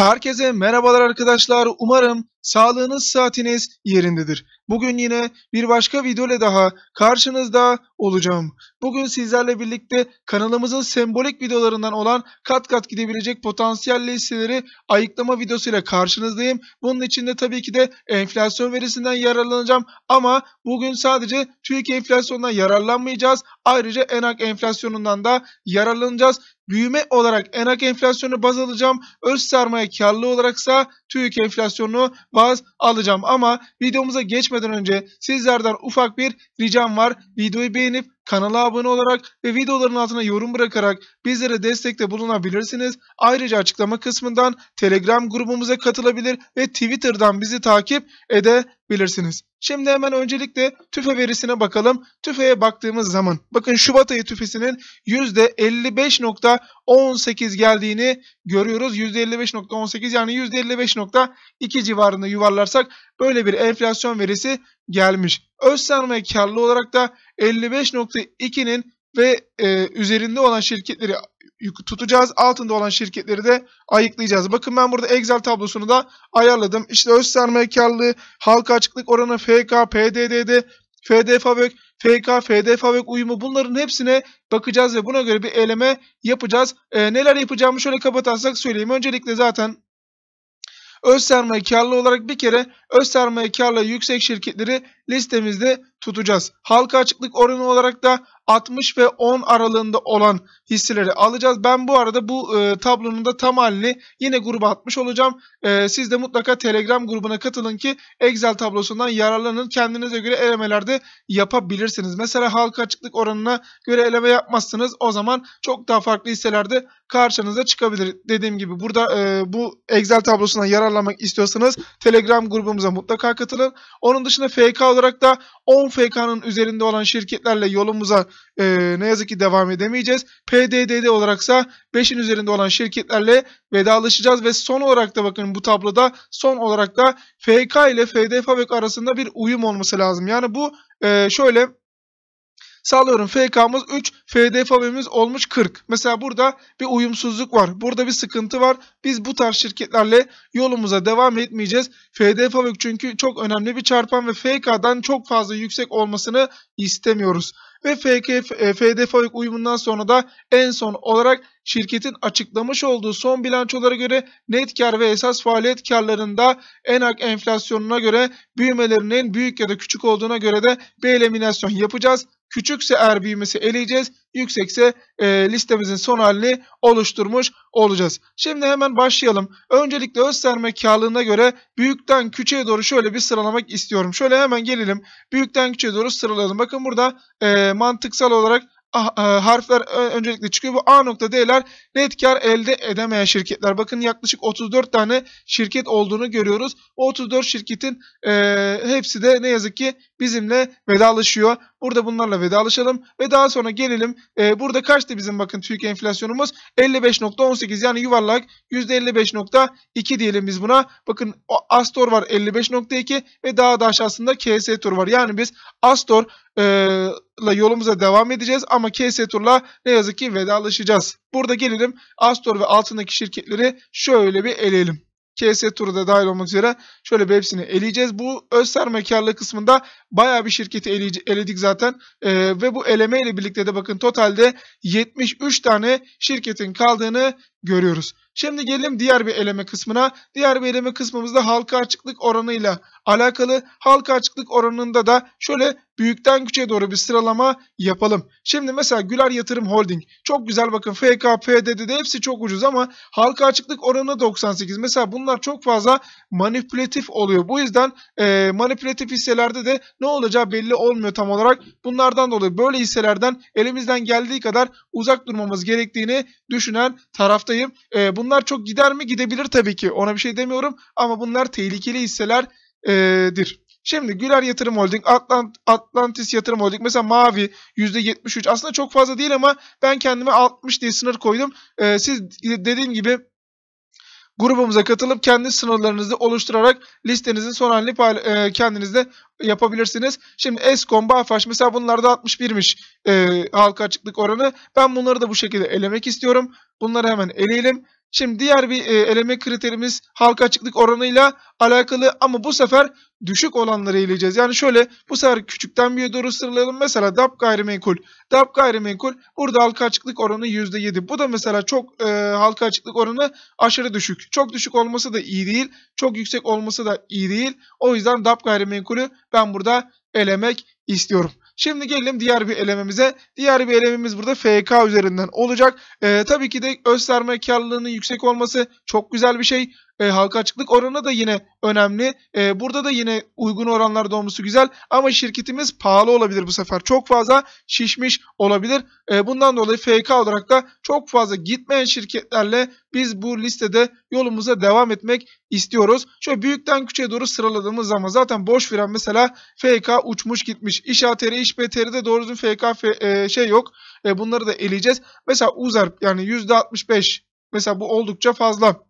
Herkese merhabalar arkadaşlar. Umarım sağlığınız, saatiniz yerindedir. Bugün yine bir başka video ile daha karşınızda olacağım. Bugün sizlerle birlikte kanalımızın sembolik videolarından olan kat kat gidebilecek potansiyel listeleri ayıklama videosu ile karşınızdayım. Bunun için de tabii ki de enflasyon verisinden yararlanacağım ama bugün sadece Türkiye enflasyonundan yararlanmayacağız. Ayrıca ENAK enflasyonundan da yararlanacağız büyüme olarak enak enflasyonu baz alacağım. Öz sermaye karlı olaraksa TÜİK enflasyonunu baz alacağım. Ama videomuza geçmeden önce sizlerden ufak bir ricam var. Videoyu beğenip kanala abone olarak ve videoların altına yorum bırakarak bizlere destekte bulunabilirsiniz. Ayrıca açıklama kısmından Telegram grubumuza katılabilir ve Twitter'dan bizi takip edebilirsiniz bilirsiniz. Şimdi hemen öncelikle tüfe verisine bakalım. Tüfe'ye baktığımız zaman bakın Şubat ayı tüfesinin %55.18 geldiğini görüyoruz. %55.18 yani %55.2 civarında yuvarlarsak böyle bir enflasyon verisi gelmiş. Öz sermaye karlı olarak da 55.2'nin ve e, üzerinde olan şirketleri tutacağız. Altında olan şirketleri de ayıklayacağız. Bakın ben burada Excel tablosunu da ayarladım. İşte öz sermaye karlılığı, halka açıklık oranı, FK, PDDD, ve FK, FDF ve uyumu bunların hepsine bakacağız ve buna göre bir eleme yapacağız. E, neler yapacağımı şöyle kapatarsak söyleyeyim. Öncelikle zaten öz sermaye karlı olarak bir kere öz sermaye karlı yüksek şirketleri listemizde tutacağız. Halka açıklık oranı olarak da 60 ve 10 aralığında olan hisseleri alacağız. Ben bu arada bu e, tablonun da tam halini yine gruba atmış olacağım. E, siz de mutlaka Telegram grubuna katılın ki Excel tablosundan yararlanın. Kendinize göre elemelerde yapabilirsiniz. Mesela halka açıklık oranına göre eleme yapmazsınız. O zaman çok daha farklı hisselerde karşınıza çıkabilir. Dediğim gibi burada e, bu Excel tablosundan yararlanmak istiyorsanız Telegram grubumuza mutlaka katılın. Onun dışında FK olarak olarak da 10 FK'nın üzerinde olan şirketlerle yolumuza e, ne yazık ki devam edemeyeceğiz. PDDD olaraksa 5'in üzerinde olan şirketlerle vedalaşacağız ve son olarak da bakın bu tabloda son olarak da FK ile FD Fabrik e arasında bir uyum olması lazım. Yani bu e, şöyle Sağlıyorum FK'mız 3, FDFAB'miz olmuş 40. Mesela burada bir uyumsuzluk var. Burada bir sıkıntı var. Biz bu tarz şirketlerle yolumuza devam etmeyeceğiz. FDFAB çünkü çok önemli bir çarpan ve FK'dan çok fazla yüksek olmasını istemiyoruz ve FK, FDFOYK uyumundan sonra da en son olarak şirketin açıklamış olduğu son bilançolara göre net kar ve esas faaliyet karlarında enak enflasyonuna göre büyümelerinin büyük ya da küçük olduğuna göre de bir eliminasyon yapacağız. Küçükse eğer büyümesi eleyeceğiz. Yüksekse e, listemizin son halini oluşturmuş olacağız. Şimdi hemen başlayalım. Öncelikle öz sermaye karlılığına göre büyükten küçüğe doğru şöyle bir sıralamak istiyorum. Şöyle hemen gelelim. Büyükten küçüğe doğru sıralayalım. Bakın burada e, mantıksal olarak ah, e, harfler öncelikle çıkıyor. Bu A nokta D'ler net kar elde edemeyen şirketler. Bakın yaklaşık 34 tane şirket olduğunu görüyoruz. O 34 şirketin e, hepsi de ne yazık ki bizimle vedalaşıyor. Burada bunlarla vedalaşalım ve daha sonra gelelim. E, burada kaçtı bizim bakın Türk enflasyonumuz? 55.18 yani yuvarlak %55.2 diyelim biz buna. Bakın o Astor var 55.2 ve daha da aşağısında KS Tur var. Yani biz Astor e, la yolumuza devam edeceğiz ama KS Tur'la ne yazık ki vedalaşacağız. Burada gelelim Astor ve altındaki şirketleri şöyle bir eleyelim. CS turu da dahil olmak üzere şöyle bir hepsini eleyeceğiz. Bu öz sermakarlığı kısmında baya bir şirketi eledik zaten. E, ve bu eleme ile birlikte de bakın totalde 73 tane şirketin kaldığını görüyoruz. Şimdi gelelim diğer bir eleme kısmına. Diğer bir eleme kısmımızda halka açıklık oranıyla alakalı. Halka açıklık oranında da şöyle büyükten küçüğe doğru bir sıralama yapalım. Şimdi mesela Güler Yatırım Holding. Çok güzel bakın FK, PDD de hepsi çok ucuz ama halka açıklık oranı 98. Mesela bunlar çok fazla manipülatif oluyor. Bu yüzden e, manipülatif hisselerde de ne olacağı belli olmuyor tam olarak. Bunlardan dolayı böyle hisselerden elimizden geldiği kadar uzak durmamız gerektiğini düşünen taraftayım. E, bunlar Bunlar çok gider mi? Gidebilir tabii ki. Ona bir şey demiyorum ama bunlar tehlikeli hisselerdir. Şimdi Güler Yatırım Holding, Atlant Atlantis Yatırım Holding mesela mavi %73 aslında çok fazla değil ama ben kendime 60 diye sınır koydum. Ee, siz dediğim gibi grubumuza katılıp kendi sınırlarınızı oluşturarak listenizin son halini e, kendiniz yapabilirsiniz. Şimdi Eskom, Bağfaş mesela bunlarda 61'miş e, halka açıklık oranı. Ben bunları da bu şekilde elemek istiyorum. Bunları hemen eleyelim. Şimdi diğer bir e, eleme kriterimiz halka açıklık oranıyla alakalı ama bu sefer düşük olanları eleyeceğiz. Yani şöyle bu sefer küçükten büyüğe doğru sıralayalım. Mesela DAP gayrimenkul. DAP gayrimenkul burada halka açıklık oranı %7. Bu da mesela çok e, halka açıklık oranı aşırı düşük. Çok düşük olması da iyi değil. Çok yüksek olması da iyi değil. O yüzden DAP gayrimenkulü ben burada elemek istiyorum. Şimdi gelelim diğer bir elememize. Diğer bir elemimiz burada FK üzerinden olacak. Ee, tabii ki de gösterme karlılığının yüksek olması çok güzel bir şey e, halka açıklık oranı da yine önemli. E, burada da yine uygun oranlarda olması güzel ama şirketimiz pahalı olabilir bu sefer. Çok fazla şişmiş olabilir. E, bundan dolayı FK olarak da çok fazla gitmeyen şirketlerle biz bu listede yolumuza devam etmek istiyoruz. Şöyle büyükten küçüğe doğru sıraladığımız zaman zaten boş viren mesela FK uçmuş gitmiş. İş ATR, iş BTR'de doğru düzgün FK e, şey yok. E, bunları da eleyeceğiz. Mesela Uzerp yani %65 mesela bu oldukça fazla.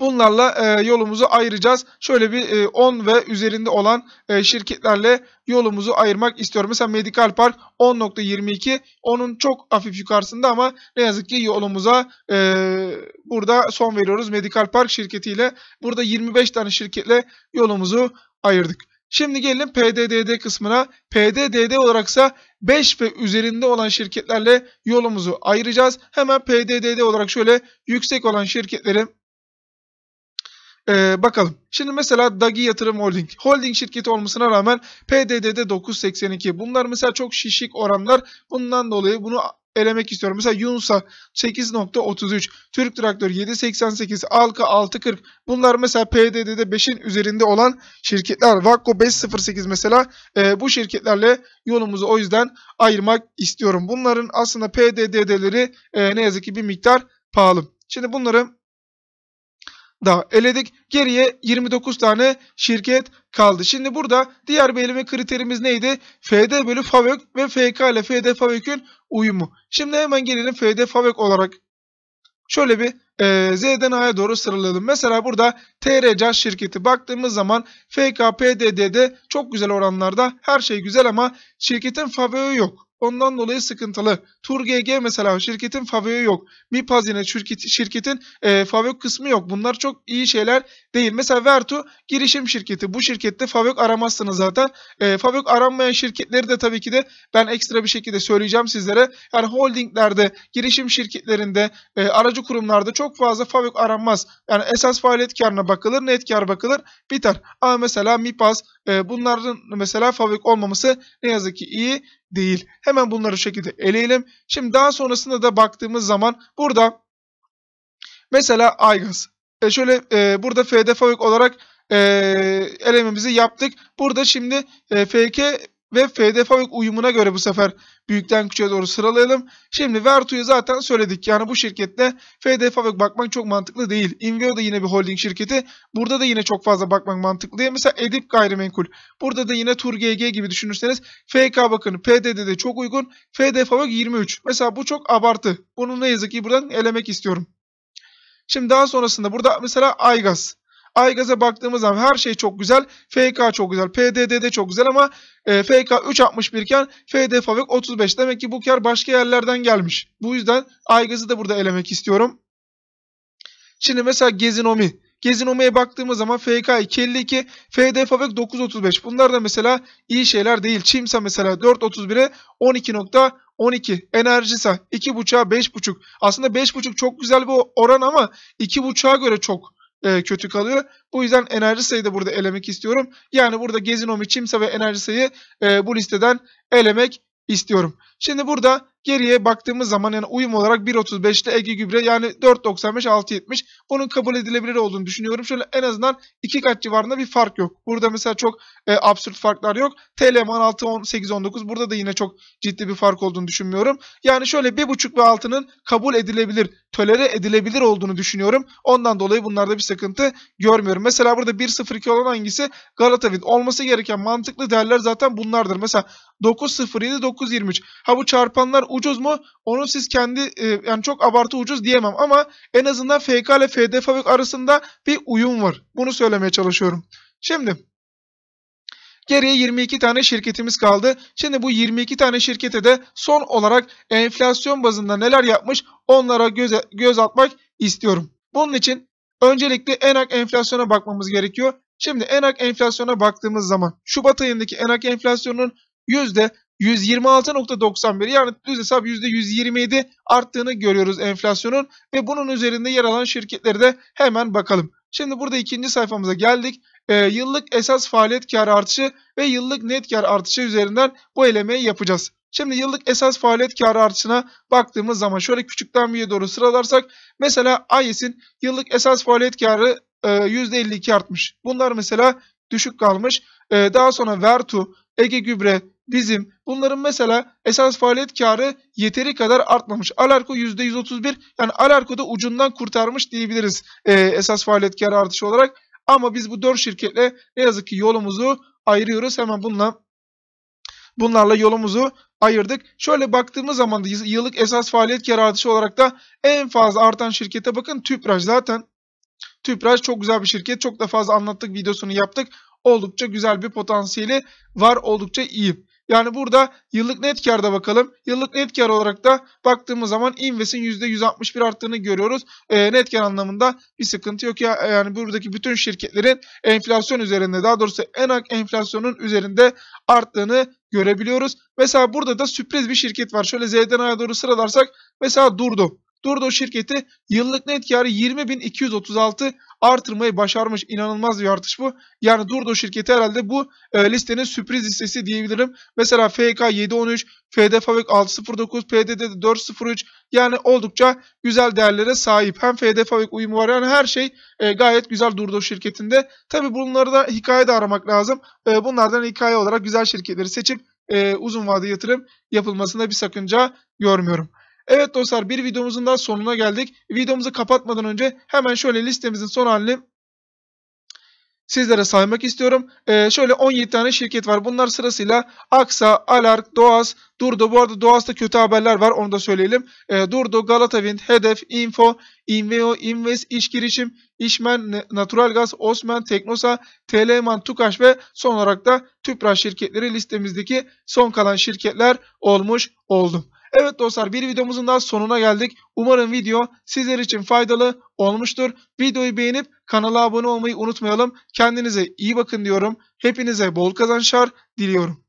Bunlarla e, yolumuzu ayıracağız. Şöyle bir e, 10 ve üzerinde olan e, şirketlerle yolumuzu ayırmak istiyorum. Mesela Medical Park 10.22 onun çok hafif yukarısında ama ne yazık ki yolumuza e, burada son veriyoruz. Medical Park şirketiyle burada 25 tane şirketle yolumuzu ayırdık. Şimdi gelelim PDDD kısmına. PDDD olaraksa 5 ve üzerinde olan şirketlerle yolumuzu ayıracağız. Hemen PDDD olarak şöyle yüksek olan şirketlerin ee, bakalım. Şimdi mesela Dagi Yatırım Holding. Holding şirketi olmasına rağmen PDD'de 9.82. Bunlar mesela çok şişik oranlar. Bundan dolayı bunu elemek istiyorum. Mesela Yunsa 8.33, Türk Traktör 7.88, Alka 6.40. Bunlar mesela PDD'de 5'in üzerinde olan şirketler. Vakko 5.08 mesela e, bu şirketlerle yolumuzu o yüzden ayırmak istiyorum. Bunların aslında PDD'leri e, ne yazık ki bir miktar pahalı. Şimdi bunları daha eledik. Geriye 29 tane şirket kaldı. Şimdi burada diğer bir eleme kriterimiz neydi? FD bölü FAVÖK ve FK ile FD FAVÖK'ün uyumu. Şimdi hemen gelelim FD FAVÖK olarak. Şöyle bir e, Z'den A'ya doğru sıralayalım. Mesela burada TRC şirketi baktığımız zaman FK, PDD'de çok güzel oranlarda her şey güzel ama şirketin FAVÖK'ü yok. Ondan dolayı sıkıntılı. Tur mesela şirketin favori yok. Mipaz yine şirket, şirketin e, favori kısmı yok. Bunlar çok iyi şeyler değil. Mesela Vertu girişim şirketi. Bu şirkette favori aramazsınız zaten. E, favori aranmayan şirketleri de tabii ki de ben ekstra bir şekilde söyleyeceğim sizlere. Yani holdinglerde, girişim şirketlerinde, e, aracı kurumlarda çok fazla favori aranmaz. Yani esas faaliyet karına bakılır, net kar bakılır, biter. Ama mesela Mipaz e, bunların mesela favori olmaması ne yazık ki iyi değil. Hemen bunları şu şekilde eleyelim. Şimdi daha sonrasında da baktığımız zaman burada mesela Aygaz. E şöyle e, burada FDFOYK olarak e, elememizi yaptık. Burada şimdi e, FK ve FDF uyumuna göre bu sefer büyükten küçüğe doğru sıralayalım. Şimdi Vertu'yu zaten söyledik. Yani bu şirkette FDF bakmak çok mantıklı değil. Invio da yine bir holding şirketi. Burada da yine çok fazla bakmak mantıklı değil. Mesela Edip gayrimenkul. Burada da yine Tur gibi düşünürseniz FK bakın PDD de çok uygun. FDF 23. Mesela bu çok abartı. Bunu ne yazık ki buradan elemek istiyorum. Şimdi daha sonrasında burada mesela Aygaz. Aygaz'a baktığımız zaman her şey çok güzel. FK çok güzel. PDD de çok güzel ama e, FK 3.61 iken FD Favök 35. Demek ki bu kar başka yerlerden gelmiş. Bu yüzden Aygaz'ı da burada elemek istiyorum. Şimdi mesela Gezinomi. Gezinomi'ye baktığımız zaman FK 252, FD Favök 935. Bunlar da mesela iyi şeyler değil. Çimsa mesela 431'e 12.12. 12. Enerjisa 2.5'a 5.5. Aslında 5.5 çok güzel bir oran ama 2.5'a göre çok e, kötü kalıyor. Bu yüzden enerji sayı da burada elemek istiyorum. Yani burada gezinomi, çimsa ve enerji sayı e, bu listeden elemek istiyorum. Şimdi burada Geriye baktığımız zaman yani uyum olarak 1.35'te Ege gübre yani 4.95 6.70 bunun kabul edilebilir olduğunu düşünüyorum. Şöyle en azından iki kat civarında bir fark yok. Burada mesela çok e, absürt farklar yok. TLM 16 18 19 burada da yine çok ciddi bir fark olduğunu düşünmüyorum. Yani şöyle 1.5 ve altının kabul edilebilir, tölere edilebilir olduğunu düşünüyorum. Ondan dolayı bunlarda bir sıkıntı görmüyorum. Mesela burada 1.02 olan hangisi? Galatavit. Olması gereken mantıklı değerler zaten bunlardır. Mesela 9.07 9.23. Ha bu çarpanlar ucuz mu? Onu siz kendi e, yani çok abartı ucuz diyemem ama en azından FK ile FDF arasında bir uyum var. Bunu söylemeye çalışıyorum. Şimdi Geriye 22 tane şirketimiz kaldı. Şimdi bu 22 tane şirkete de son olarak enflasyon bazında neler yapmış onlara göze, göz atmak istiyorum. Bunun için öncelikle enak enflasyona bakmamız gerekiyor. Şimdi enak enflasyona baktığımız zaman Şubat ayındaki enak enflasyonun 126.91 yani düz hesap %127 arttığını görüyoruz enflasyonun ve bunun üzerinde yer alan şirketleri de hemen bakalım. Şimdi burada ikinci sayfamıza geldik. E, yıllık esas faaliyet kar artışı ve yıllık net kar artışı üzerinden bu elemeyi yapacağız. Şimdi yıllık esas faaliyet kar artışına baktığımız zaman şöyle küçükten büyüğe doğru sıralarsak mesela AES'in yıllık esas faaliyet karı e, %52 artmış. Bunlar mesela düşük kalmış. E, daha sonra Vertu, Ege Gübre, bizim bunların mesela esas faaliyet karı yeteri kadar artmamış. Alarko %131 yani Alarko ucundan kurtarmış diyebiliriz e, esas faaliyet karı artışı olarak. Ama biz bu 4 şirketle ne yazık ki yolumuzu ayırıyoruz. Hemen bununla bunlarla yolumuzu ayırdık. Şöyle baktığımız zaman da yıllık esas faaliyet karı artışı olarak da en fazla artan şirkete bakın Tüpraş zaten. Tüpraş çok güzel bir şirket. Çok da fazla anlattık videosunu yaptık. Oldukça güzel bir potansiyeli var. Oldukça iyi. Yani burada yıllık net karda bakalım. Yıllık net kar olarak da baktığımız zaman Invest'in %161 arttığını görüyoruz. E, net kar anlamında bir sıkıntı yok. ya ee, Yani buradaki bütün şirketlerin enflasyon üzerinde daha doğrusu enak enflasyonun üzerinde arttığını görebiliyoruz. Mesela burada da sürpriz bir şirket var. Şöyle Z'den A'ya doğru sıralarsak mesela Durdu. Durdo şirketi yıllık net karı 20.236 artırmayı başarmış. İnanılmaz bir artış bu. Yani Durdo şirketi herhalde bu e, listenin sürpriz listesi diyebilirim. Mesela FK 713, FDFAVÖK 609, PDD 403 yani oldukça güzel değerlere sahip. Hem FDFAVÖK uyumu var yani her şey e, gayet güzel Durdo şirketinde. Tabi bunları da hikayede aramak lazım. E, bunlardan hikaye olarak güzel şirketleri seçip e, uzun vade yatırım yapılmasında bir sakınca görmüyorum. Evet dostlar bir videomuzun daha sonuna geldik. Videomuzu kapatmadan önce hemen şöyle listemizin son halini sizlere saymak istiyorum. Ee, şöyle 17 tane şirket var. Bunlar sırasıyla Aksa, Alark, Doğas, Durdu. Bu arada Doğas'ta kötü haberler var onu da söyleyelim. Ee, Durdu, Galatavind, Hedef, Info, Inveo, Invest, İş Girişim, İşmen, Natural Gaz, Osman, Teknosa, Teleman, Tukaş ve son olarak da Tüpraş şirketleri listemizdeki son kalan şirketler olmuş oldum. Evet dostlar bir videomuzun daha sonuna geldik. Umarım video sizler için faydalı olmuştur. Videoyu beğenip kanala abone olmayı unutmayalım. Kendinize iyi bakın diyorum. Hepinize bol kazançlar diliyorum.